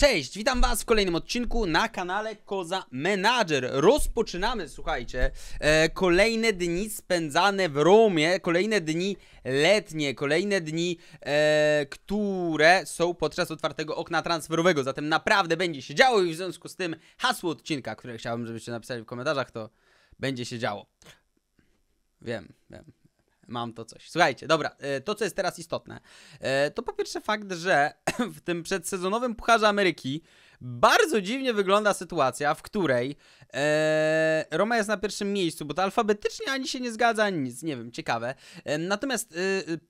Cześć, witam Was w kolejnym odcinku na kanale Koza Manager. Rozpoczynamy, słuchajcie, e, kolejne dni spędzane w Romie, kolejne dni letnie, kolejne dni, e, które są podczas otwartego okna transferowego. Zatem naprawdę będzie się działo i w związku z tym hasło odcinka, które chciałbym, żebyście napisali w komentarzach, to będzie się działo. Wiem, wiem mam to coś. Słuchajcie, dobra, e, to co jest teraz istotne, e, to po pierwsze fakt, że w tym przedsezonowym Pucharze Ameryki bardzo dziwnie wygląda sytuacja, w której e, Roma jest na pierwszym miejscu, bo to alfabetycznie ani się nie zgadza, ani nic, nie wiem, ciekawe. E, natomiast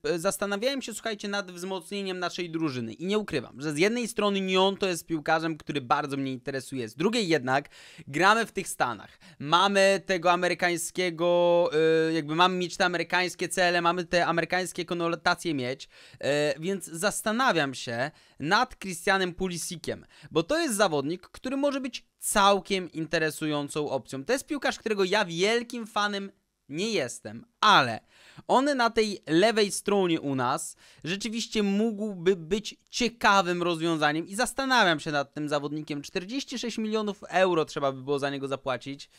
e, e zastanawiałem się, słuchajcie, nad wzmocnieniem naszej drużyny i nie ukrywam, że z jednej strony Nion to jest piłkarzem, który bardzo mnie interesuje, z drugiej jednak gramy w tych Stanach. Mamy tego amerykańskiego, e, jakby mamy mieć te amerykańskie cele, mamy te amerykańskie konotacje mieć, e, więc zastanawiam się nad Christianem Pulisikiem, bo to jest zawodnik, który może być całkiem interesującą opcją. To jest piłkarz, którego ja wielkim fanem nie jestem, ale on na tej lewej stronie u nas rzeczywiście mógłby być ciekawym rozwiązaniem i zastanawiam się nad tym zawodnikiem. 46 milionów euro trzeba by było za niego zapłacić.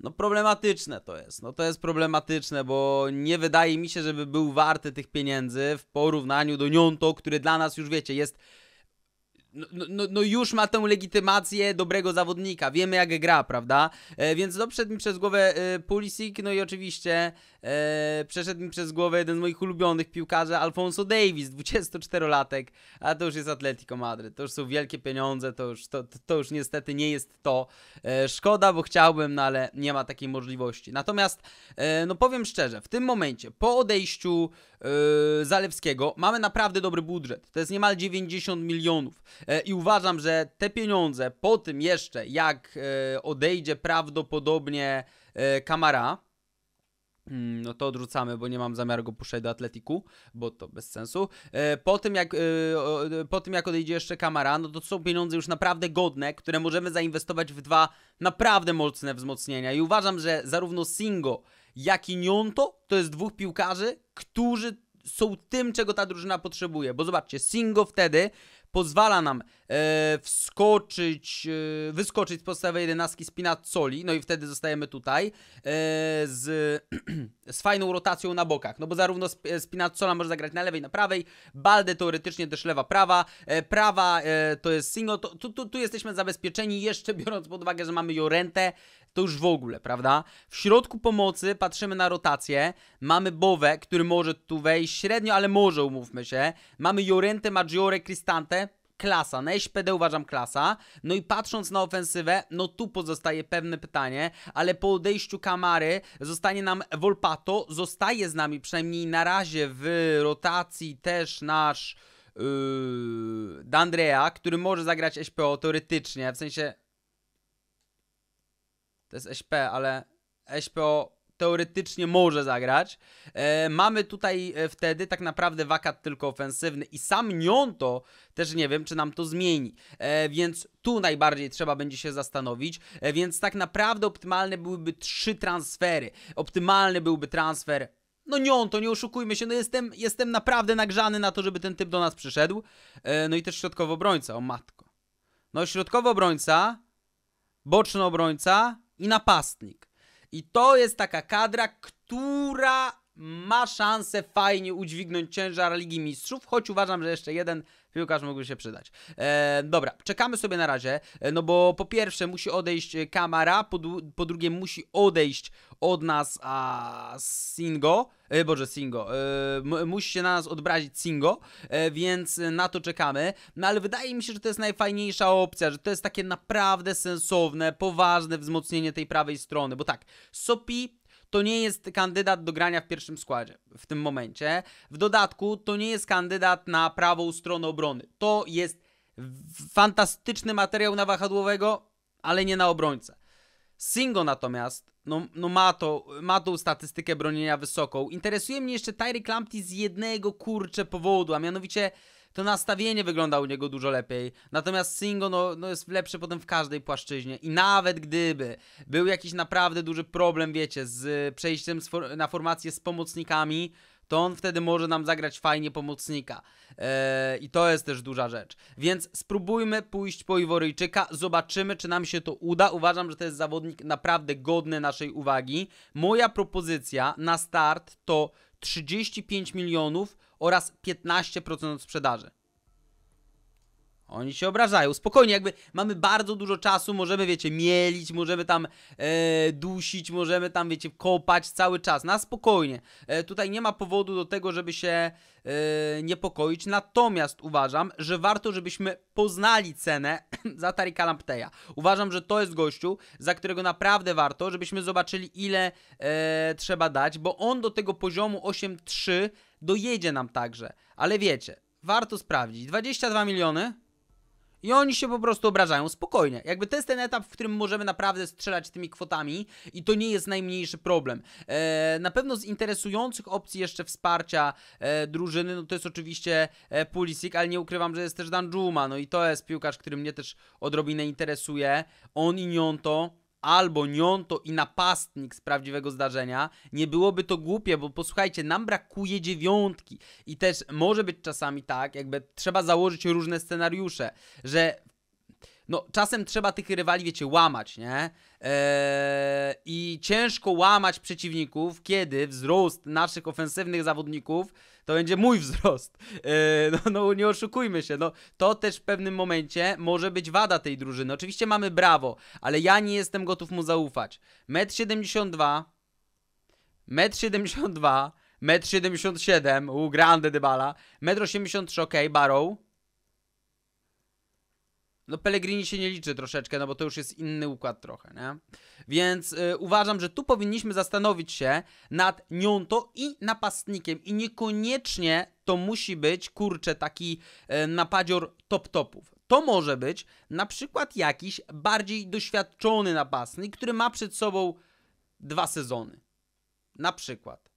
No problematyczne to jest, no to jest problematyczne, bo nie wydaje mi się, żeby był warty tych pieniędzy w porównaniu do Nionto, który dla nas już wiecie jest no, no, no, no, już ma tę legitymację dobrego zawodnika, wiemy jak gra, prawda? E, więc no przed mi przez głowę e, Pulisic, no i oczywiście e, przeszedł mi przez głowę jeden z moich ulubionych piłkarzy, Alfonso Davis, 24-latek, a to już jest Atletico Madryt, to już są wielkie pieniądze, to już, to, to, to już niestety nie jest to. E, szkoda, bo chciałbym, no ale nie ma takiej możliwości. Natomiast, e, no powiem szczerze, w tym momencie, po odejściu e, Zalewskiego, mamy naprawdę dobry budżet, to jest niemal 90 milionów. E, I uważam, że te pieniądze po tym jeszcze, jak e, odejdzie prawdopodobnie e, Kamara, mm, no to odrzucamy, bo nie mam zamiaru go puszczać do Atletiku, bo to bez sensu. Po tym, jak, po tym jak odejdzie jeszcze Kamara, no to są pieniądze już naprawdę godne, które możemy zainwestować w dwa naprawdę mocne wzmocnienia. I uważam, że zarówno Singo, jak i Nionto to jest dwóch piłkarzy, którzy są tym, czego ta drużyna potrzebuje. Bo zobaczcie, Singo wtedy pozwala nam e, wskoczyć, e, wyskoczyć z podstawy jedenastki Spinazzoli, no i wtedy zostajemy tutaj e, z, z fajną rotacją na bokach, no bo zarówno sp e, Spinazzola może zagrać na lewej, na prawej, Balde teoretycznie też lewa, prawa, e, prawa e, to jest Singo, to, tu, tu, tu jesteśmy zabezpieczeni, jeszcze biorąc pod uwagę, że mamy Jorentę, to już w ogóle, prawda? W środku pomocy patrzymy na rotację, mamy Bowę, który może tu wejść średnio, ale może, umówmy się. Mamy Jorente, Maggiore, Cristante, klasa, na SPD uważam klasa, no i patrząc na ofensywę, no tu pozostaje pewne pytanie, ale po odejściu Kamary zostanie nam Volpato, zostaje z nami przynajmniej na razie w rotacji też nasz yy, D'Andrea, który może zagrać SPO teoretycznie, w sensie to jest SP, ale SPO teoretycznie może zagrać. E, mamy tutaj e, wtedy tak naprawdę wakat tylko ofensywny i sam Nionto też nie wiem, czy nam to zmieni. E, więc tu najbardziej trzeba będzie się zastanowić. E, więc tak naprawdę optymalne byłyby trzy transfery. Optymalny byłby transfer no nią, to nie oszukujmy się, no jestem, jestem naprawdę nagrzany na to, żeby ten typ do nas przyszedł. E, no i też środkowo obrońca, o matko. No środkowo obrońca, boczny obrońca, i napastnik. I to jest taka kadra, która ma szansę fajnie udźwignąć ciężar Ligi Mistrzów, choć uważam, że jeszcze jeden Piłkarz mógłby się przydać. E, dobra, czekamy sobie na razie, e, no bo po pierwsze musi odejść e, Kamara, po, po drugie musi odejść od nas a Singo, e, Boże Singo, e, musi się na nas odbrazić Singo, e, więc na to czekamy, no ale wydaje mi się, że to jest najfajniejsza opcja, że to jest takie naprawdę sensowne, poważne wzmocnienie tej prawej strony, bo tak, Sopi to nie jest kandydat do grania w pierwszym składzie w tym momencie. W dodatku to nie jest kandydat na prawą stronę obrony. To jest fantastyczny materiał na wahadłowego, ale nie na obrońcę. Singo natomiast no, no ma, to, ma tą statystykę bronienia wysoką. Interesuje mnie jeszcze Tyreek Lamptey z jednego kurcze powodu, a mianowicie to nastawienie wygląda u niego dużo lepiej. Natomiast Singo no, no jest lepszy potem w każdej płaszczyźnie. I nawet gdyby był jakiś naprawdę duży problem, wiecie, z przejściem z for na formację z pomocnikami, to on wtedy może nam zagrać fajnie pomocnika. Eee, I to jest też duża rzecz. Więc spróbujmy pójść po Iworyjczyka, zobaczymy, czy nam się to uda. Uważam, że to jest zawodnik naprawdę godny naszej uwagi. Moja propozycja na start to 35 milionów oraz 15% sprzedaży. Oni się obrażają. Spokojnie, jakby mamy bardzo dużo czasu, możemy, wiecie, mielić, możemy tam e, dusić, możemy tam, wiecie, kopać cały czas. Na spokojnie. E, tutaj nie ma powodu do tego, żeby się e, niepokoić. Natomiast uważam, że warto, żebyśmy poznali cenę za Tarika Lampteja. Uważam, że to jest gościu, za którego naprawdę warto, żebyśmy zobaczyli, ile e, trzeba dać, bo on do tego poziomu 8.3 dojedzie nam także, ale wiecie, warto sprawdzić. 22 miliony i oni się po prostu obrażają spokojnie. Jakby to jest ten etap, w którym możemy naprawdę strzelać tymi kwotami i to nie jest najmniejszy problem. E, na pewno z interesujących opcji jeszcze wsparcia e, drużyny, no to jest oczywiście e, Pulisic, ale nie ukrywam, że jest też Danjuma, no i to jest piłkarz, który mnie też odrobinę interesuje. On i Nionto albo Nionto i napastnik z prawdziwego zdarzenia, nie byłoby to głupie, bo posłuchajcie, nam brakuje dziewiątki i też może być czasami tak, jakby trzeba założyć różne scenariusze, że no, czasem trzeba tych rywali, wiecie, łamać, nie? Eee, I ciężko łamać przeciwników, kiedy wzrost naszych ofensywnych zawodników to będzie mój wzrost. E, no, no nie oszukujmy się, no to też w pewnym momencie może być wada tej drużyny. Oczywiście mamy brawo, ale ja nie jestem gotów mu zaufać. metr 72, 1,72 72, 1,77 77, u grande dybala, Metro 83, ok, Barrow, no Pellegrini się nie liczy troszeczkę, no bo to już jest inny układ trochę, nie? Więc y, uważam, że tu powinniśmy zastanowić się nad Niunto i napastnikiem i niekoniecznie to musi być, kurczę, taki y, napadzior top-topów. To może być na przykład jakiś bardziej doświadczony napastnik, który ma przed sobą dwa sezony. Na przykład.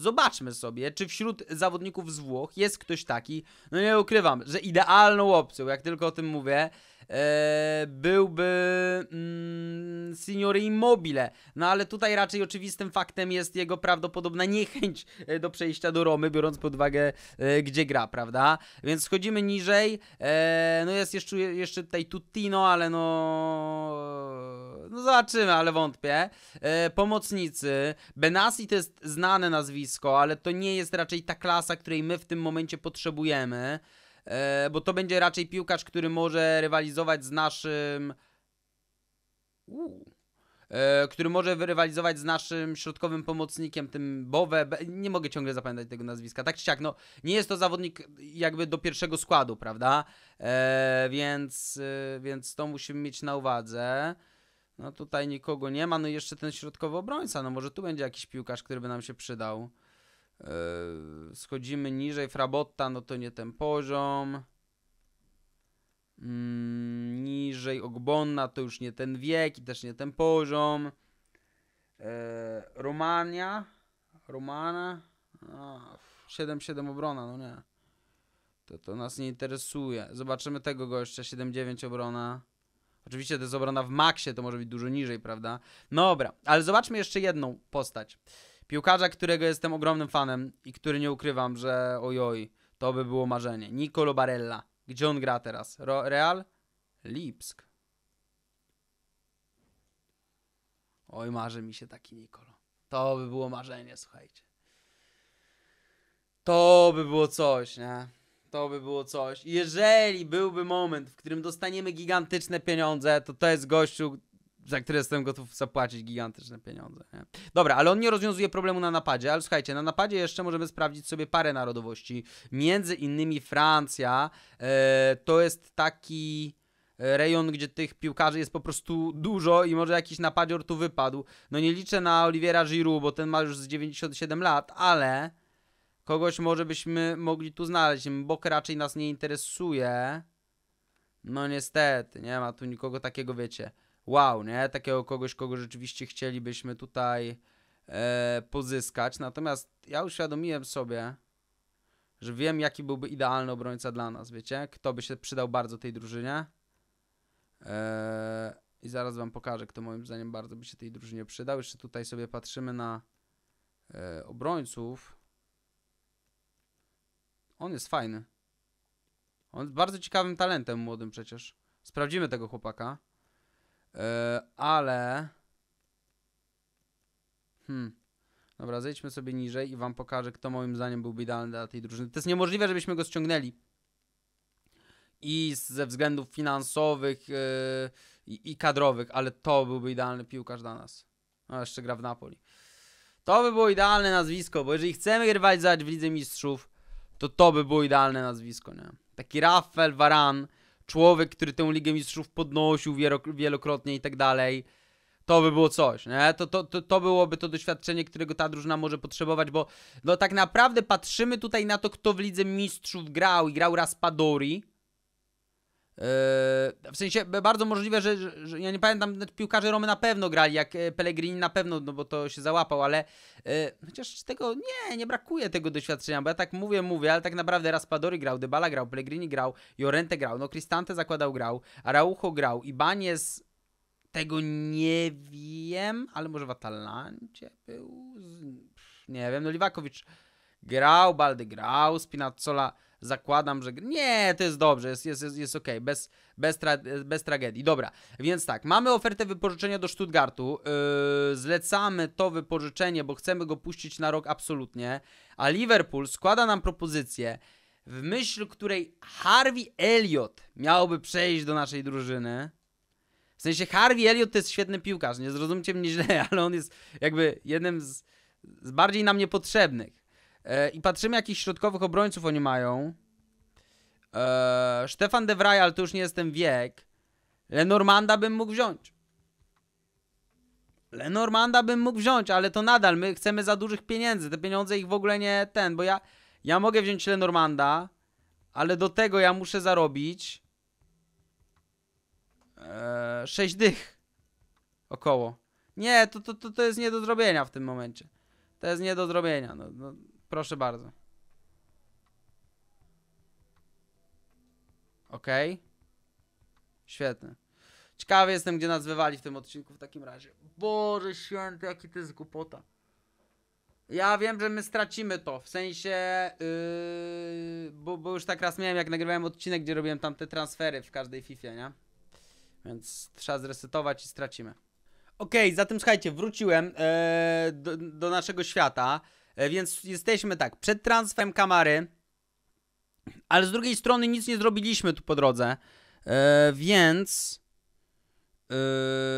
Zobaczmy sobie, czy wśród zawodników z Włoch jest ktoś taki. No nie ukrywam, że idealną opcją, jak tylko o tym mówię, e, byłby Signore Immobile. No ale tutaj raczej oczywistym faktem jest jego prawdopodobna niechęć e, do przejścia do Romy, biorąc pod uwagę e, gdzie gra, prawda? Więc schodzimy niżej. E, no jest jeszcze, jeszcze tutaj Tutino, ale no... No zobaczymy, ale wątpię. pomocnicy. Benassi to jest znane nazwisko, ale to nie jest raczej ta klasa, której my w tym momencie potrzebujemy. bo to będzie raczej piłkarz, który może rywalizować z naszym E, który może wyrywalizować z naszym środkowym pomocnikiem, tym Bowe. Nie mogę ciągle zapamiętać tego nazwiska. Tak czy siak, no, nie jest to zawodnik jakby do pierwszego składu, prawda? E, więc, e, więc to musimy mieć na uwadze. No tutaj nikogo nie ma, no i jeszcze ten środkowy obrońca, no może tu będzie jakiś piłkarz, który by nam się przydał. E, schodzimy niżej, Frabotta, no to nie ten poziom. Mm, niżej Ogbonna to już nie ten wiek i też nie ten poziom. E, Romania. Romana. 7-7 obrona, no nie. To, to nas nie interesuje. Zobaczymy tego gościa. 7-9 obrona. Oczywiście to jest obrona w maksie, to może być dużo niżej, prawda? No dobra, ale zobaczmy jeszcze jedną postać. Piłkarza, którego jestem ogromnym fanem i który nie ukrywam, że ojoj, to by było marzenie. Nicolo Barella. Gdzie on gra teraz? Real? Lipsk. Oj, marzy mi się taki Nikolo. To by było marzenie, słuchajcie. To by było coś, nie? To by było coś. Jeżeli byłby moment, w którym dostaniemy gigantyczne pieniądze, to to jest gościu, za które jestem gotów zapłacić gigantyczne pieniądze. Nie? Dobra, ale on nie rozwiązuje problemu na napadzie, ale słuchajcie, na napadzie jeszcze możemy sprawdzić sobie parę narodowości. Między innymi Francja e, to jest taki e, rejon, gdzie tych piłkarzy jest po prostu dużo i może jakiś napadzior tu wypadł. No nie liczę na Oliviera Giroud, bo ten ma już z 97 lat, ale kogoś może byśmy mogli tu znaleźć. Bok raczej nas nie interesuje. No niestety, nie ma tu nikogo takiego, wiecie wow, nie? Takiego kogoś, kogo rzeczywiście chcielibyśmy tutaj e, pozyskać. Natomiast ja uświadomiłem sobie, że wiem, jaki byłby idealny obrońca dla nas, wiecie? Kto by się przydał bardzo tej drużynie. E, I zaraz wam pokażę, kto moim zdaniem bardzo by się tej drużynie przydał. Jeszcze tutaj sobie patrzymy na e, obrońców. On jest fajny. On jest bardzo ciekawym talentem młodym przecież. Sprawdzimy tego chłopaka. E, ale... Hmm. Dobra, zejdźmy sobie niżej i wam pokażę, kto moim zdaniem byłby idealny dla tej drużyny. To jest niemożliwe, żebyśmy go ściągnęli. I ze względów finansowych yy, i, i kadrowych, ale to byłby idealny piłkarz dla nas. No, jeszcze gra w Napoli. To by było idealne nazwisko, bo jeżeli chcemy rywalizować w Lidze Mistrzów, to to by było idealne nazwisko, nie? Taki Rafael Varan, człowiek, który tę Ligę Mistrzów podnosił wielokrotnie i tak dalej. To by było coś, nie? To, to, to, to byłoby to doświadczenie, którego ta drużyna może potrzebować, bo no, tak naprawdę patrzymy tutaj na to, kto w Lidze Mistrzów grał i grał raz Padori, E, w sensie bardzo możliwe, że, że ja nie pamiętam, piłkarze Romy na pewno grali, jak e, Pellegrini na pewno, no bo to się załapał, ale e, chociaż tego nie, nie brakuje tego doświadczenia, bo ja tak mówię, mówię, ale tak naprawdę Raspadori grał, Dybala grał, Pellegrini grał, Jorente grał, no Cristante zakładał grał, Araujo grał, Ibanez tego nie wiem, ale może w Atalancie był, nie wiem, no Liwakowicz grał, Baldy grał, Spinazzola zakładam, że... Nie, to jest dobrze, jest, jest, jest, jest okej, bez, bez, tra bez tragedii. Dobra, więc tak, mamy ofertę wypożyczenia do Stuttgartu, yy, zlecamy to wypożyczenie, bo chcemy go puścić na rok absolutnie, a Liverpool składa nam propozycję, w myśl której Harvey Elliott miałby przejść do naszej drużyny. W sensie Harvey Elliott to jest świetny piłkarz, nie zrozumcie mnie źle, ale on jest jakby jednym z, z bardziej nam niepotrzebnych. E, I patrzymy, jakich środkowych obrońców oni mają. Eee, Stefan de Vrij, ale to już nie jest ten wiek. Lenormanda bym mógł wziąć. Lenormanda bym mógł wziąć, ale to nadal my chcemy za dużych pieniędzy. Te pieniądze ich w ogóle nie ten, bo ja, ja mogę wziąć Lenormanda, ale do tego ja muszę zarobić eee, 6 dych około. Nie, to, to, to, to jest nie do zrobienia w tym momencie. To jest nie do zrobienia. No, no. Proszę bardzo. Ok. Świetne. Ciekawy jestem, gdzie nas wywali w tym odcinku w takim razie. Boże święty, jaki to jest głupota. Ja wiem, że my stracimy to, w sensie, yy, bo, bo, już tak raz miałem, jak nagrywałem odcinek, gdzie robiłem tam te transfery w każdej FIFA, nie? Więc trzeba zresetować i stracimy. Okej, okay, zatem słuchajcie, wróciłem yy, do, do naszego świata. E, więc jesteśmy tak, przed transferem Kamary, ale z drugiej strony nic nie zrobiliśmy tu po drodze, e, więc...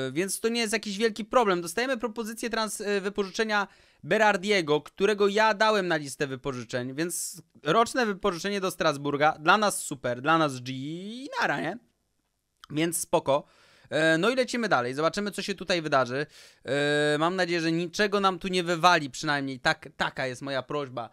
Yy, więc to nie jest jakiś wielki problem. Dostajemy propozycję trans, wypożyczenia Berardiego, którego ja dałem na listę wypożyczeń, więc roczne wypożyczenie do Strasburga dla nas super, dla nas G i nara, nie? Więc spoko. E, no i lecimy dalej, zobaczymy co się tutaj wydarzy. E, mam nadzieję, że niczego nam tu nie wywali, przynajmniej tak, taka jest moja prośba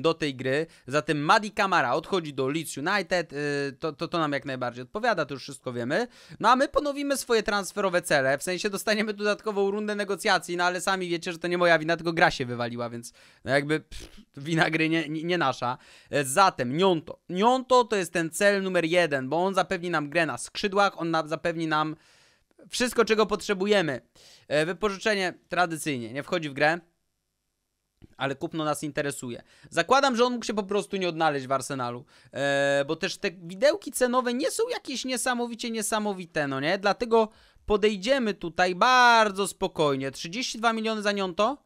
do tej gry. Zatem Madi Kamara odchodzi do Leeds United, y, to, to, to nam jak najbardziej odpowiada, to już wszystko wiemy. No a my ponowimy swoje transferowe cele, w sensie dostaniemy dodatkową rundę negocjacji, no ale sami wiecie, że to nie moja wina, tylko gra się wywaliła, więc no jakby pff, wina gry nie, nie, nie nasza. E, zatem Nionto. Nionto to jest ten cel numer jeden, bo on zapewni nam grę na skrzydłach, on zapewni nam wszystko, czego potrzebujemy. E, wypożyczenie tradycyjnie nie wchodzi w grę ale kupno nas interesuje. Zakładam, że on mógł się po prostu nie odnaleźć w Arsenalu, e, bo też te widełki cenowe nie są jakieś niesamowicie niesamowite, no nie? Dlatego podejdziemy tutaj bardzo spokojnie. 32 miliony za Nionto,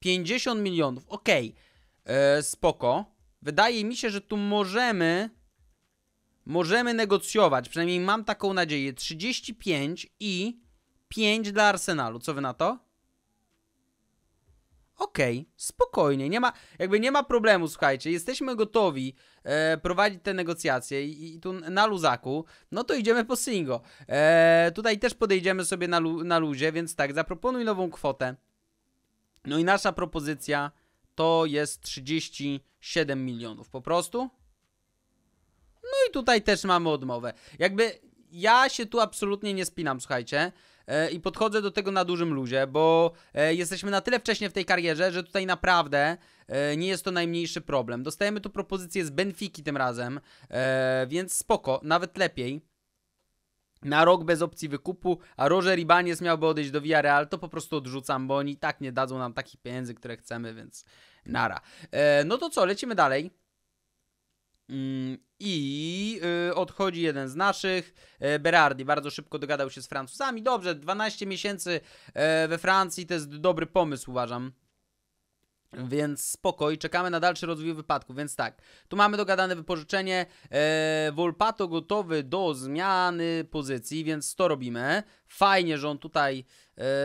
50 milionów, okej, okay. E, spoko. Wydaje mi się, że tu możemy, możemy negocjować, przynajmniej mam taką nadzieję, 35 i 5 dla Arsenalu, co wy na to? Okej, okay, spokojnie, nie ma, jakby nie ma problemu, słuchajcie, jesteśmy gotowi e, prowadzić te negocjacje i, i, tu na luzaku, no to idziemy po Singo. E, tutaj też podejdziemy sobie na, lu, na luzie, więc tak, zaproponuj nową kwotę. No i nasza propozycja to jest 37 milionów po prostu. No i tutaj też mamy odmowę. Jakby ja się tu absolutnie nie spinam, słuchajcie. E, i podchodzę do tego na dużym luzie, bo e, jesteśmy na tyle wcześnie w tej karierze, że tutaj naprawdę e, nie jest to najmniejszy problem. Dostajemy tu propozycję z Benfiki tym razem, więc spoko, nawet lepiej. Na rok bez opcji wykupu, a Roger Ibaniez miałby odejść do Villarreal, to po prostu odrzucam, bo oni i tak nie dadzą nam takich pieniędzy, które chcemy, więc nara. no to co, lecimy dalej. Mm, I y, odchodzi jeden z naszych, e, Berardi. Bardzo szybko dogadał się z Francuzami. Dobrze, 12 miesięcy e, we Francji to jest dobry pomysł, uważam. Więc spokoj, czekamy na dalszy rozwój wypadku. Więc tak, tu mamy dogadane wypożyczenie. E, wolpato Volpato gotowy do zmiany pozycji, więc to robimy. Fajnie, że on tutaj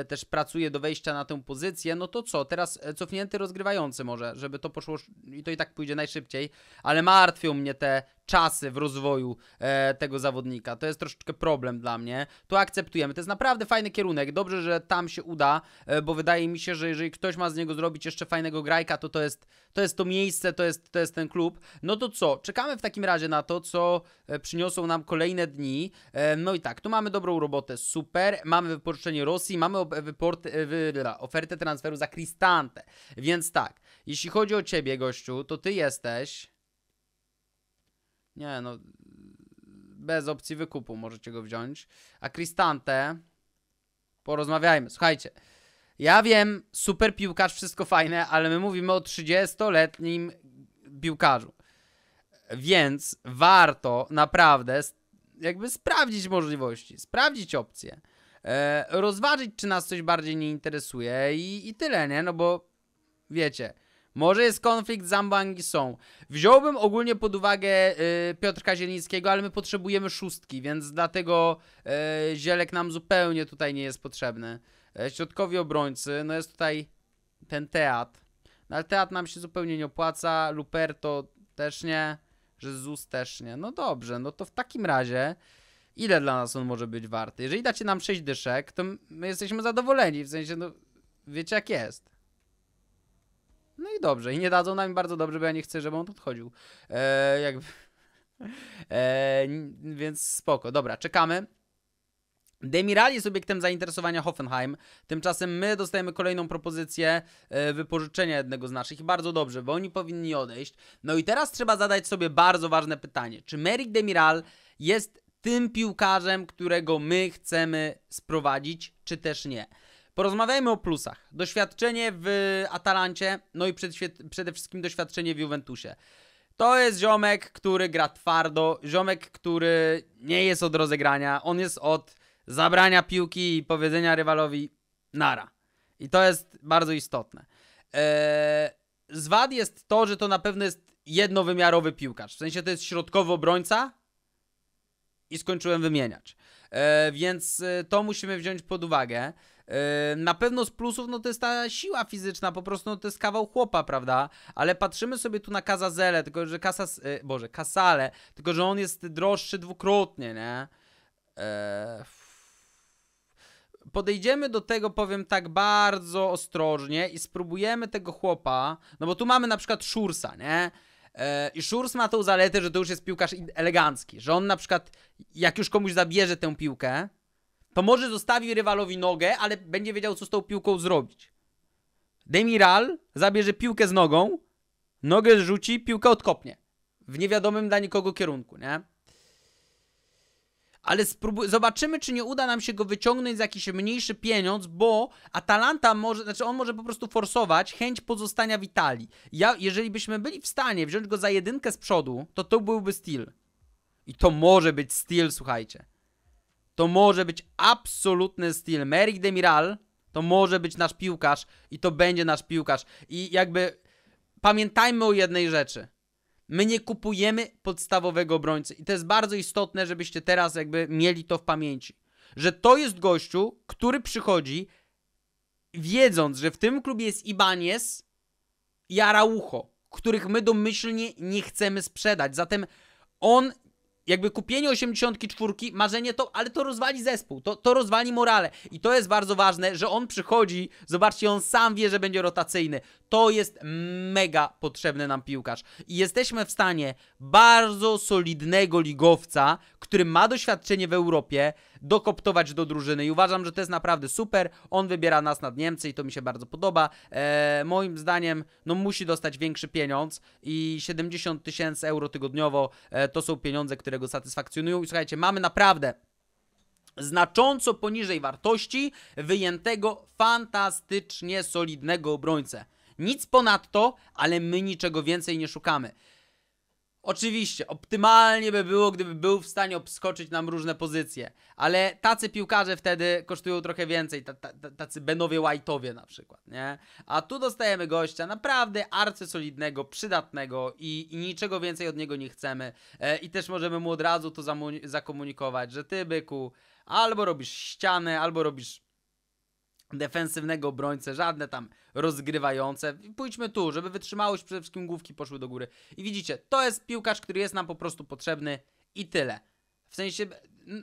E, też pracuje do wejścia na tę pozycję, no to co? Teraz e, cofnięty rozgrywający może, żeby to poszło i to i tak pójdzie najszybciej, ale martwią mnie te czasy w rozwoju e, tego zawodnika. To jest troszeczkę problem dla mnie. To akceptujemy. To jest naprawdę fajny kierunek. Dobrze, że tam się uda, e, bo wydaje mi się, że jeżeli ktoś ma z niego zrobić jeszcze fajnego grajka, to to jest to, jest to miejsce, to jest, to jest ten klub. No to co? Czekamy w takim razie na to, co e, przyniosą nam kolejne dni. E, no i tak, tu mamy dobrą robotę. Super. Mamy wypożyczenie Rosji, mamy wyport, e, wy, ofertę transferu za Cristante. Więc tak, jeśli chodzi o ciebie, gościu, to ty jesteś. Nie, no. Bez opcji wykupu możecie go wziąć. A Cristante. Porozmawiajmy, słuchajcie. Ja wiem, super piłkarz, wszystko fajne, ale my mówimy o 30-letnim piłkarzu. Więc warto naprawdę jakby sprawdzić możliwości, sprawdzić opcje. E, rozważyć, czy nas coś bardziej nie interesuje i, i tyle, nie? No bo wiecie, może jest konflikt z Ambangi są. Wziąłbym ogólnie pod uwagę y, Piotrka Zielińskiego, ale my potrzebujemy szóstki, więc dlatego y, Zielek nam zupełnie tutaj nie jest potrzebny. E, środkowi obrońcy, no jest tutaj ten teatr. No ale teatr nam się zupełnie nie opłaca, Luperto też nie, Jezus też nie. No dobrze, no to w takim razie ile dla nas on może być warty. Jeżeli dacie nam 6 dyszek, to my jesteśmy zadowoleni, w sensie, no, wiecie jak jest. No i dobrze, i nie dadzą nam bardzo dobrze, bo ja nie chcę, żeby on odchodził. Eee, jakby... Eee, więc spoko, dobra, czekamy. Demiral jest obiektem zainteresowania Hoffenheim, tymczasem my dostajemy kolejną propozycję e, wypożyczenia jednego z naszych i bardzo dobrze, bo oni powinni odejść. No i teraz trzeba zadać sobie bardzo ważne pytanie, czy Merrick Demiral jest tym piłkarzem, którego my chcemy sprowadzić, czy też nie. Porozmawiajmy o plusach. Doświadczenie w Atalancie, no i przede wszystkim doświadczenie w Juventusie. To jest ziomek, który gra twardo, ziomek, który nie jest od rozegrania, on jest od zabrania piłki i powiedzenia rywalowi nara. I to jest bardzo istotne. Eee, z wad jest to, że to na pewno jest jednowymiarowy piłkarz. W sensie to jest środkowy obrońca, i skończyłem wymieniać. E, więc e, to musimy wziąć pod uwagę. E, na pewno z plusów, no to jest ta siła fizyczna, po prostu no to jest kawał chłopa, prawda? Ale patrzymy sobie tu na Kazazele, tylko że Kasas, e, Boże, Kasale, tylko że on jest droższy dwukrotnie, nie? E, podejdziemy do tego, powiem tak, bardzo ostrożnie i spróbujemy tego chłopa, no bo tu mamy na przykład Szursa, nie? E, I Szurs ma tą zaletę, że to już jest piłkarz elegancki, że on na przykład, jak już komuś zabierze tę piłkę, to może zostawi rywalowi nogę, ale będzie wiedział, co z tą piłką zrobić. Demiral zabierze piłkę z nogą, nogę rzuci, piłkę odkopnie. W niewiadomym dla nikogo kierunku, nie? ale zobaczymy, czy nie uda nam się go wyciągnąć za jakiś mniejszy pieniądz, bo Atalanta może, znaczy on może po prostu forsować chęć pozostania w Italii. Ja, jeżeli byśmy byli w stanie wziąć go za jedynkę z przodu, to to byłby styl. I to może być styl, słuchajcie. To może być absolutny styl. Merrick Demiral to może być nasz piłkarz i to będzie nasz piłkarz. I jakby pamiętajmy o jednej rzeczy. My nie kupujemy podstawowego obrońcy i to jest bardzo istotne, żebyście teraz jakby mieli to w pamięci, że to jest gościu, który przychodzi wiedząc, że w tym klubie jest Ibanez i Araujo, których my domyślnie nie chcemy sprzedać. Zatem on jakby kupienie 84, marzenie to, ale to rozwali zespół, to, to rozwali morale. I to jest bardzo ważne, że on przychodzi, zobaczcie, on sam wie, że będzie rotacyjny. To jest mega potrzebny nam piłkarz. I jesteśmy w stanie bardzo solidnego ligowca, który ma doświadczenie w Europie, dokoptować do drużyny. I uważam, że to jest naprawdę super. On wybiera nas nad Niemcy i to mi się bardzo podoba. Eee, moim zdaniem, no musi dostać większy pieniądz i 70 tysięcy euro tygodniowo e, to są pieniądze, które go satysfakcjonują. I słuchajcie, mamy naprawdę znacząco poniżej wartości wyjętego fantastycznie solidnego obrońcę. Nic ponadto, ale my niczego więcej nie szukamy. Oczywiście, optymalnie by było, gdyby był w stanie obskoczyć nam różne pozycje, ale tacy piłkarze wtedy kosztują trochę więcej, tacy Benowie White'owie na przykład, nie? A tu dostajemy gościa naprawdę arcysolidnego, przydatnego i, i niczego więcej od niego nie chcemy e, i też możemy mu od razu to zakomunikować, że ty byku, albo robisz ścianę, albo robisz defensywnego obrońcę, żadne tam rozgrywające. Pójdźmy tu, żeby wytrzymałość przede wszystkim główki poszły do góry. I widzicie, to jest piłkarz, który jest nam po prostu potrzebny i tyle. W sensie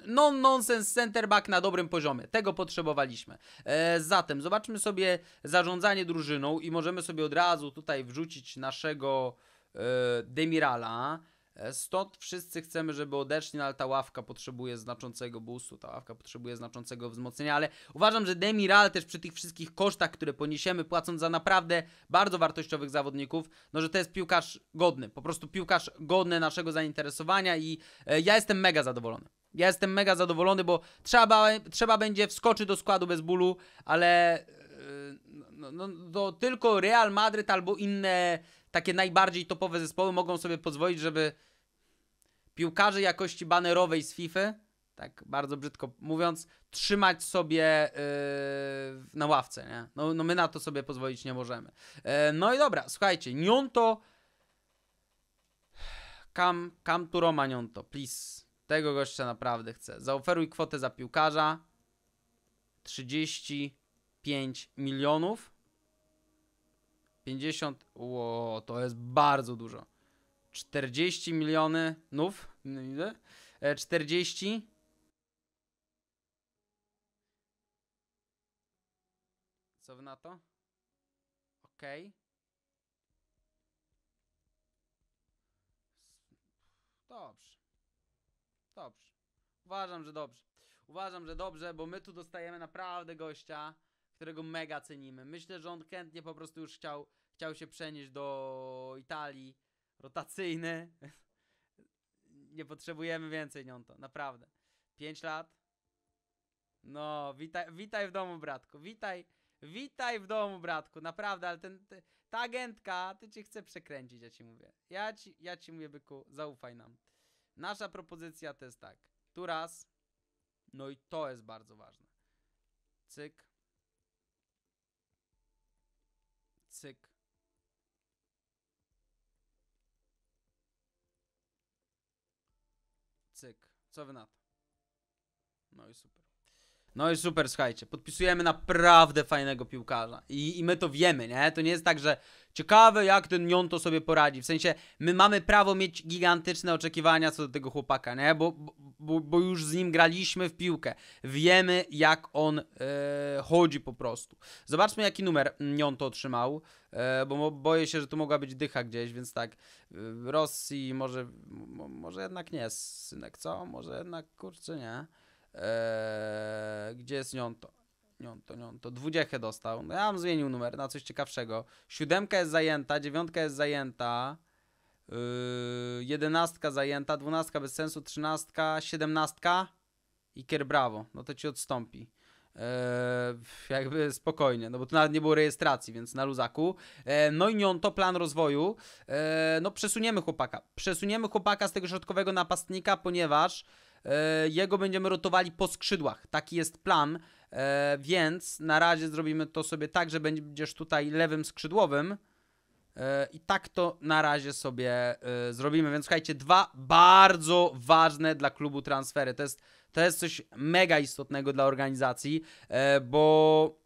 non-nonsense center back na dobrym poziomie. Tego potrzebowaliśmy. E, zatem zobaczmy sobie zarządzanie drużyną i możemy sobie od razu tutaj wrzucić naszego e, Demirala. E, stąd wszyscy chcemy, żeby odeszli, no ale ta ławka potrzebuje znaczącego boostu, ta ławka potrzebuje znaczącego wzmocnienia, ale uważam, że Demiral też przy tych wszystkich kosztach, które poniesiemy, płacąc za naprawdę bardzo wartościowych zawodników, no że to jest piłkarz godny, po prostu piłkarz godny naszego zainteresowania i e, ja jestem mega zadowolony. Ja jestem mega zadowolony, bo trzeba, trzeba będzie wskoczyć do składu bez bólu, ale e, no, no, no, to tylko Real Madryt albo inne takie najbardziej topowe zespoły mogą sobie pozwolić, żeby piłkarzy jakości banerowej z FIFA, tak bardzo brzydko mówiąc, trzymać sobie yy, na ławce, nie? No, no, my na to sobie pozwolić nie możemy. Yy, no i dobra, słuchajcie, Nionto... Kam, kam tu Roma Nionto, please. Tego gościa naprawdę chcę. Zaoferuj kwotę za piłkarza. 35 milionów. 50, ło, to jest bardzo dużo. 40 miliony, nów, ile? 40 e, Co wy na to? Okej. Dobrze. Dobrze. Uważam, że dobrze. Uważam, że dobrze, bo my tu dostajemy naprawdę gościa, którego mega cenimy. Myślę, że on chętnie po prostu już chciał, chciał się przenieść do Italii. Rotacyjny. Nie potrzebujemy więcej Nionto, naprawdę. 5 lat. No, witaj, witaj w domu, bratku. Witaj, witaj w domu, bratku. Naprawdę, ale ten, ta agentka, ty cię chce przekręcić, ja ci mówię. Ja ci, ja ci mówię, byku, zaufaj nam. Nasza propozycja to jest tak. Tu raz. No i to jest bardzo ważne. Cyk. Cyk. Cyk. Co wy na to? No i super. No i super, słuchajcie, podpisujemy naprawdę fajnego piłkarza I, i my to wiemy, nie? To nie jest tak, że ciekawe jak ten Nionto sobie poradzi, w sensie my mamy prawo mieć gigantyczne oczekiwania co do tego chłopaka, nie? Bo, bo, bo już z nim graliśmy w piłkę, wiemy jak on e, chodzi po prostu. Zobaczmy jaki numer Nionto otrzymał, e, bo boję się, że tu mogła być dycha gdzieś, więc tak, w e, Rosji może, może jednak nie, synek, co? Może jednak, kurczę, nie... Eee, gdzie jest Nionto? Nionto, Nionto. Dwudziechę dostał. No ja bym zmienił numer na coś ciekawszego. Siódemka jest zajęta, dziewiątka jest zajęta. Yy, jedenastka zajęta, dwunastka bez sensu, trzynastka, siedemnastka i kier brawo. No to ci odstąpi. Eee, jakby spokojnie, no bo tu nawet nie było rejestracji, więc na luzaku. Eee, no i nią to plan rozwoju. no przesuniemy chłopaka. Przesuniemy chłopaka z tego środkowego napastnika, ponieważ E, jego będziemy rotowali po skrzydłach. Taki jest plan, e, więc na razie zrobimy to sobie tak, że będziesz tutaj lewym skrzydłowym. E, I tak to na razie sobie zrobimy. Więc słuchajcie, dwa bardzo ważne dla klubu transfery. To jest, to jest coś mega istotnego dla organizacji, bo.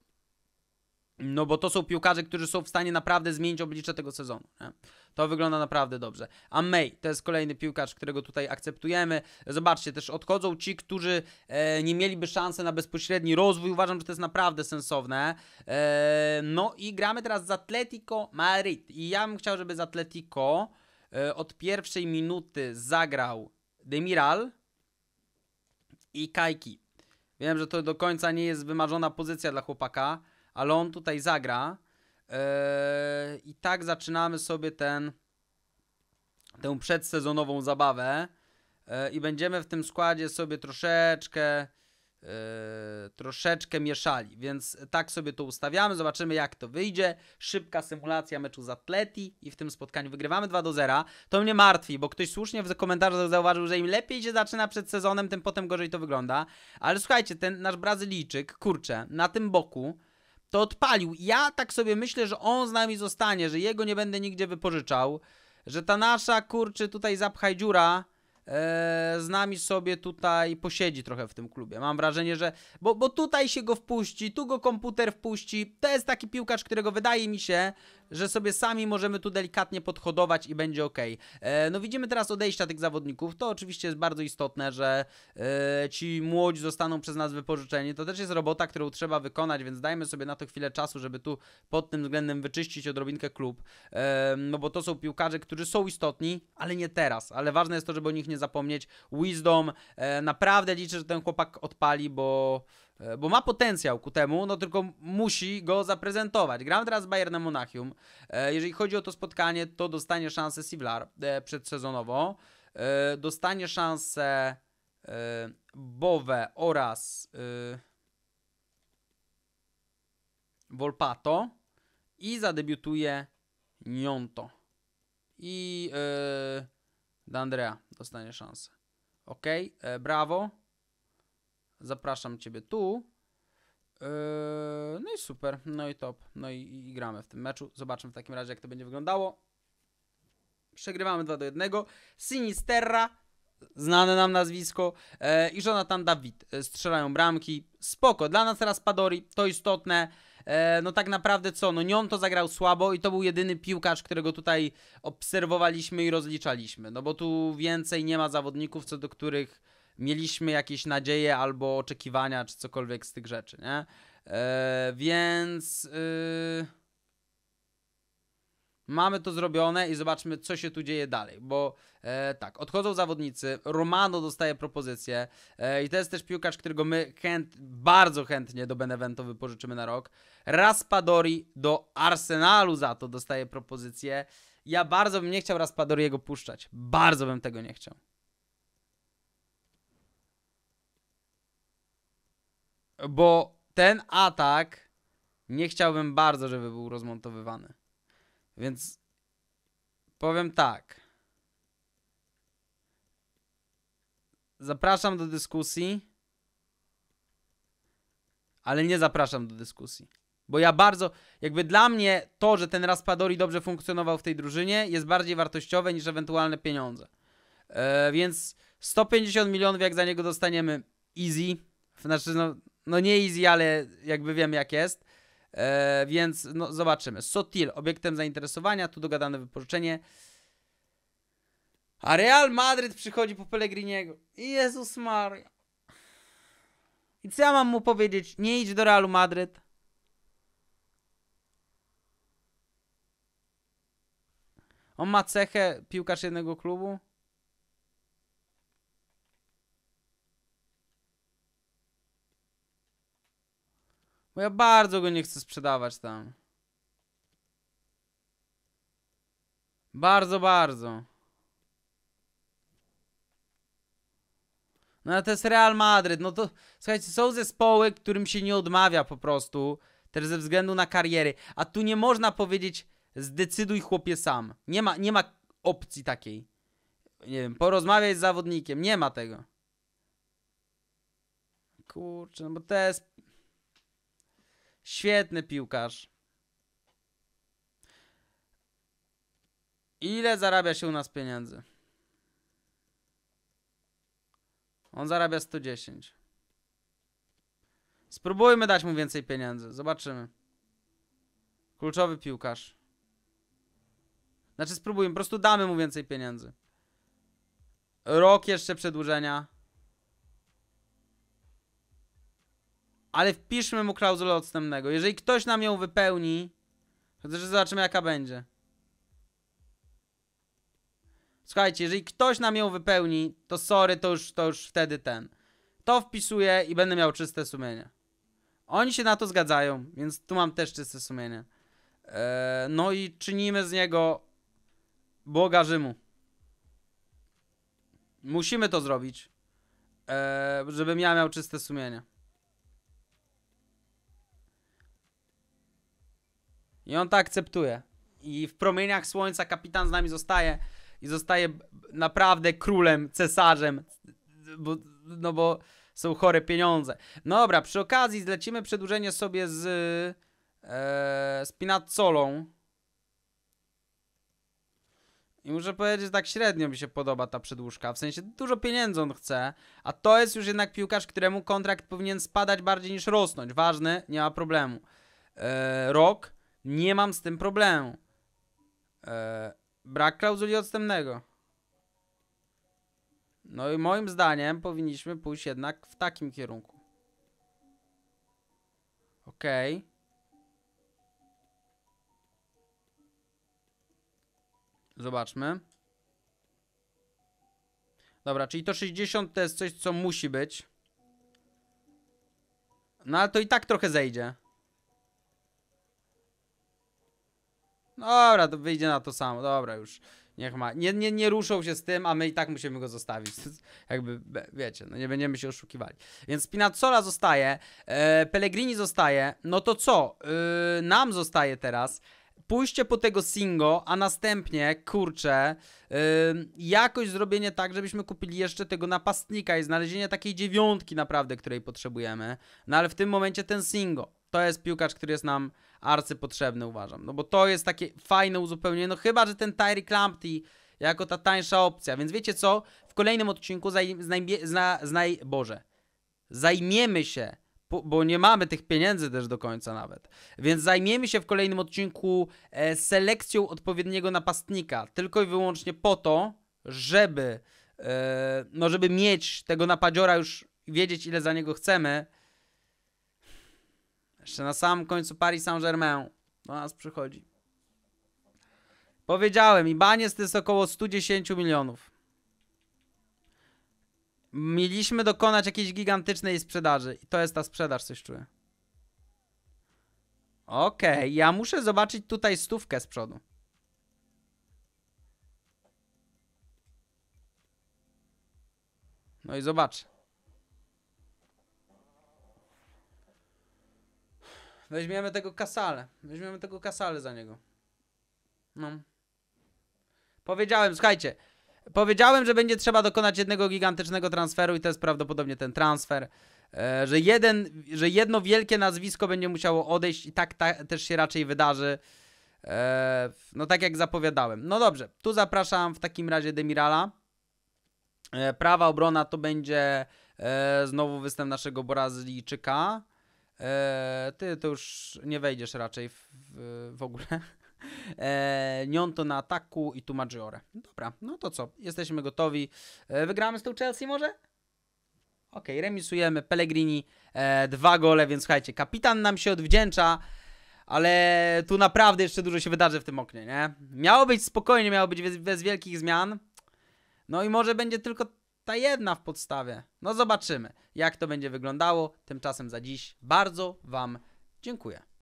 No bo to są piłkarze, którzy są w stanie naprawdę zmienić oblicze tego sezonu. Nie? To wygląda naprawdę dobrze. A May to jest kolejny piłkarz, którego tutaj akceptujemy. Zobaczcie, też odchodzą ci, którzy e, nie mieliby szansy na bezpośredni rozwój. Uważam, że to jest naprawdę sensowne. E, no i gramy teraz z Atletico Madrid. I ja bym chciał, żeby z Atletico e, od pierwszej minuty zagrał Demiral i Kajki. Wiem, że to do końca nie jest wymarzona pozycja dla chłopaka, ale on tutaj zagra. Yy, I tak zaczynamy sobie ten, tę przedsezonową zabawę yy, i będziemy w tym składzie sobie troszeczkę yy, troszeczkę mieszali, więc tak sobie to ustawiamy, zobaczymy jak to wyjdzie. Szybka symulacja meczu z Atleti i w tym spotkaniu wygrywamy 2 do 0. To mnie martwi, bo ktoś słusznie w komentarzach zauważył, że im lepiej się zaczyna przed sezonem, tym potem gorzej to wygląda. Ale słuchajcie, ten nasz Brazylijczyk, kurczę, na tym boku to odpalił. Ja tak sobie myślę, że on z nami zostanie, że jego nie będę nigdzie wypożyczał, że ta nasza, kurczy, tutaj zapchaj dziura, e, z nami sobie tutaj posiedzi trochę w tym klubie. Mam wrażenie, że. Bo, bo tutaj się go wpuści, tu go komputer wpuści. To jest taki piłkarz, którego wydaje mi się, że sobie sami możemy tu delikatnie podhodować i będzie ok. E, no widzimy teraz odejścia tych zawodników, to oczywiście jest bardzo istotne, że e, ci młodzi zostaną przez nas wypożyczeni, to też jest robota, którą trzeba wykonać, więc dajmy sobie na to chwilę czasu, żeby tu pod tym względem wyczyścić odrobinkę klub, e, no bo to są piłkarze, którzy są istotni, ale nie teraz, ale ważne jest to, żeby o nich nie zapomnieć. Wisdom, e, naprawdę liczę, że ten chłopak odpali, bo... E, bo ma potencjał ku temu, no tylko musi go zaprezentować. Gram teraz z Bayernem Monachium. E, jeżeli chodzi o to spotkanie, to dostanie szansę Sivlar e, przedsezonowo. Dostanie szansę Bowe oraz Volpato i zadebiutuje Nionto. I D'Andrea dostanie szansę. Ok, brawo zapraszam Ciebie tu. Yy, no i super, no i top, no i, i, i gramy w tym meczu. Zobaczmy w takim razie, jak to będzie wyglądało. Przegrywamy 2 do 1. Sinisterra, znane nam nazwisko, e, i Jonathan Dawid yy, strzelają bramki. Spoko, dla nas teraz Padori, to istotne. Yy, no tak naprawdę co, no Nion to zagrał słabo i to był jedyny piłkarz, którego tutaj obserwowaliśmy i rozliczaliśmy. No bo tu więcej nie ma zawodników, co do których mieliśmy jakieś nadzieje albo oczekiwania, czy cokolwiek z tych rzeczy, nie? E, więc y, mamy to zrobione i zobaczmy, co się tu dzieje dalej, bo e, tak, odchodzą zawodnicy, Romano dostaje propozycję e, i to jest też piłkarz, którego my chęt, bardzo chętnie do Benevento wypożyczymy na rok. Raspadori do Arsenalu za to dostaje propozycję. Ja bardzo bym nie chciał Raspadori jego puszczać, bardzo bym tego nie chciał. Bo ten atak nie chciałbym bardzo, żeby był rozmontowywany. Więc powiem tak. Zapraszam do dyskusji, ale nie zapraszam do dyskusji. Bo ja bardzo, jakby dla mnie to, że ten Raspadori dobrze funkcjonował w tej drużynie jest bardziej wartościowe niż ewentualne pieniądze. E, więc 150 milionów jak za niego dostaniemy easy, znaczy no no nie easy, ale jakby wiem jak jest. E, więc no, zobaczymy. Sotil, obiektem zainteresowania, tu dogadane wypożyczenie. A Real Madryt przychodzi po Pellegriniego. Jezus Maria. I co ja mam mu powiedzieć? Nie idź do Realu Madryt. On ma cechę piłkarz jednego klubu. Bo ja bardzo go nie chcę sprzedawać tam. Bardzo, bardzo. No ale to jest Real Madryt. No to słuchajcie, są zespoły, którym się nie odmawia po prostu. Też ze względu na kariery. A tu nie można powiedzieć zdecyduj chłopie sam. Nie ma, nie ma opcji takiej. Nie wiem, porozmawiaj z zawodnikiem. Nie ma tego. Kurczę, no bo to jest Świetny piłkarz. Ile zarabia się u nas pieniędzy? On zarabia 110. Spróbujmy dać mu więcej pieniędzy. Zobaczymy. Kluczowy piłkarz. Znaczy spróbujmy, po prostu damy mu więcej pieniędzy. Rok jeszcze przedłużenia. ale wpiszmy mu klauzulę odstępnego. Jeżeli ktoś nam ją wypełni, to zobaczymy jaka będzie. Słuchajcie, jeżeli ktoś nam ją wypełni, to sorry, to już, to już wtedy ten. To wpisuję i będę miał czyste sumienie. Oni się na to zgadzają, więc tu mam też czyste sumienie. Eee, no i czynimy z niego Boga Rzymu. Musimy to zrobić, eee, żebym ja miał czyste sumienie. I on to akceptuje. I w promieniach słońca kapitan z nami zostaje i zostaje naprawdę królem, cesarzem, bo, no bo są chore pieniądze. No dobra, przy okazji zlecimy przedłużenie sobie z, e, z Pinacolą. I muszę powiedzieć, że tak średnio mi się podoba ta przedłużka. W sensie dużo pieniędzy on chce, a to jest już jednak piłkarz, któremu kontrakt powinien spadać bardziej niż rosnąć. Ważny, nie ma problemu. E, rok nie mam z tym problemu. Eee, brak klauzuli odstępnego. No i moim zdaniem powinniśmy pójść jednak w takim kierunku. Okej. Okay. Zobaczmy. Dobra, czyli to 60 to jest coś, co musi być. No ale to i tak trochę zejdzie. Dobra, to wyjdzie na to samo, dobra już. Niech ma. Nie, nie, nie ruszą się z tym, a my i tak musimy go zostawić. Jakby, wiecie, no nie będziemy się oszukiwali. Więc Spinazzola zostaje, e, Pellegrini zostaje, no to co? E, nam zostaje teraz pójście po tego Singo, a następnie, kurczę, e, jakoś zrobienie tak, żebyśmy kupili jeszcze tego napastnika i znalezienie takiej dziewiątki naprawdę, której potrzebujemy. No ale w tym momencie ten Singo. To jest piłkarz, który jest nam arcypotrzebny, uważam. No bo to jest takie fajne uzupełnienie, no chyba, że ten Tyreek Lamptey jako ta tańsza opcja. Więc wiecie co? W kolejnym odcinku znaj, Boże, zajmiemy się, bo nie mamy tych pieniędzy też do końca nawet. Więc zajmiemy się w kolejnym odcinku e, selekcją odpowiedniego napastnika. Tylko i wyłącznie po to, żeby, e, no żeby mieć tego napadziora już wiedzieć ile za niego chcemy, jeszcze na samym końcu Paris Saint-Germain do nas przychodzi. Powiedziałem, Ibaniez to jest około 110 milionów. Mieliśmy dokonać jakiejś gigantycznej sprzedaży. I to jest ta sprzedaż, coś czuję. Okej, okay, ja muszę zobaczyć tutaj stówkę z przodu. No i zobacz. Weźmiemy tego kasale. Weźmiemy tego kasale za niego. No. Powiedziałem, słuchajcie. Powiedziałem, że będzie trzeba dokonać jednego gigantycznego transferu i to jest prawdopodobnie ten transfer. E, że, jeden, że jedno wielkie nazwisko będzie musiało odejść i tak, tak też się raczej wydarzy. E, no tak jak zapowiadałem. No dobrze, tu zapraszam w takim razie Demirala. E, prawa obrona to będzie znowu występ naszego Brazylijczyka. E, ty to już nie wejdziesz raczej w, w, w ogóle. E, Nionto na ataku i tu Maggiore. Dobra, no to co? Jesteśmy gotowi. E, wygramy z tą Chelsea może? Ok, remisujemy. Pellegrini e, dwa gole, więc słuchajcie, kapitan nam się odwdzięcza, ale tu naprawdę jeszcze dużo się wydarzy w tym oknie, nie? Miało być spokojnie, miało być bez, bez wielkich zmian. No i może będzie tylko ta jedna w podstawie. No zobaczymy, jak to będzie wyglądało. Tymczasem za dziś bardzo Wam dziękuję.